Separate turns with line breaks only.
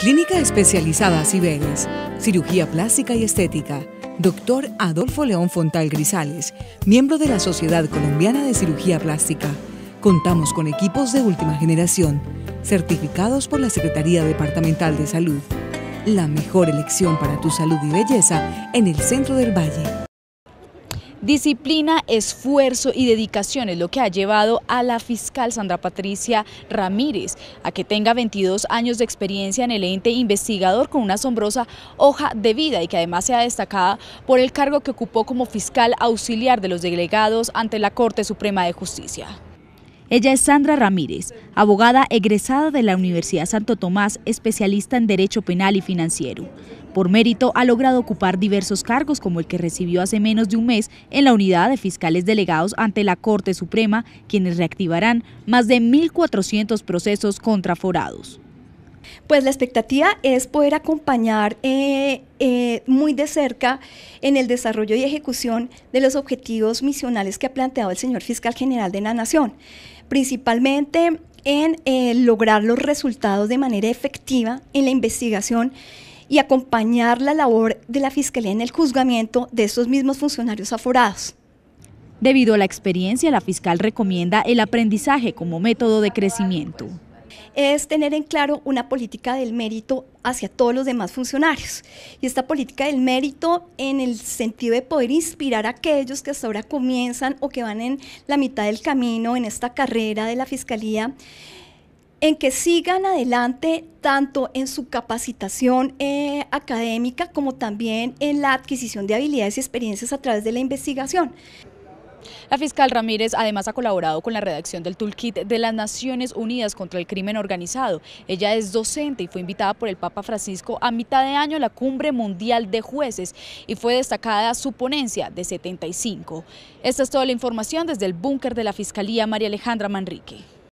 Clínica especializada Cibeles, cirugía plástica y estética. Doctor Adolfo León Fontal Grisales, miembro de la Sociedad Colombiana de Cirugía Plástica. Contamos con equipos de última generación, certificados por la Secretaría Departamental de Salud. La mejor elección para tu salud y belleza en el centro del valle.
Disciplina, esfuerzo y dedicación es lo que ha llevado a la fiscal Sandra Patricia Ramírez a que tenga 22 años de experiencia en el ente investigador con una asombrosa hoja de vida y que además sea destacada por el cargo que ocupó como fiscal auxiliar de los delegados ante la Corte Suprema de Justicia. Ella es Sandra Ramírez, abogada egresada de la Universidad Santo Tomás, especialista en Derecho Penal y Financiero. Por mérito ha logrado ocupar diversos cargos como el que recibió hace menos de un mes en la unidad de fiscales delegados ante la Corte Suprema, quienes reactivarán más de 1.400 procesos contraforados.
Pues la expectativa es poder acompañar eh, eh, muy de cerca en el desarrollo y ejecución de los objetivos misionales que ha planteado el señor fiscal general de la Nación principalmente en eh, lograr los resultados de manera efectiva en la investigación y acompañar la labor de la Fiscalía en el juzgamiento de estos mismos funcionarios aforados.
Debido a la experiencia, la fiscal recomienda el aprendizaje como método de crecimiento
es tener en claro una política del mérito hacia todos los demás funcionarios. Y esta política del mérito en el sentido de poder inspirar a aquellos que hasta ahora comienzan o que van en la mitad del camino en esta carrera de la Fiscalía en que sigan adelante tanto en su capacitación eh, académica como también en la adquisición de habilidades y experiencias a través de la investigación. La fiscal Ramírez además ha colaborado con la
redacción del Toolkit de las Naciones Unidas contra el Crimen Organizado. Ella es docente y fue invitada por el Papa Francisco a mitad de año a la Cumbre Mundial de Jueces y fue destacada su ponencia de 75. Esta es toda la información desde el búnker de la Fiscalía María Alejandra Manrique.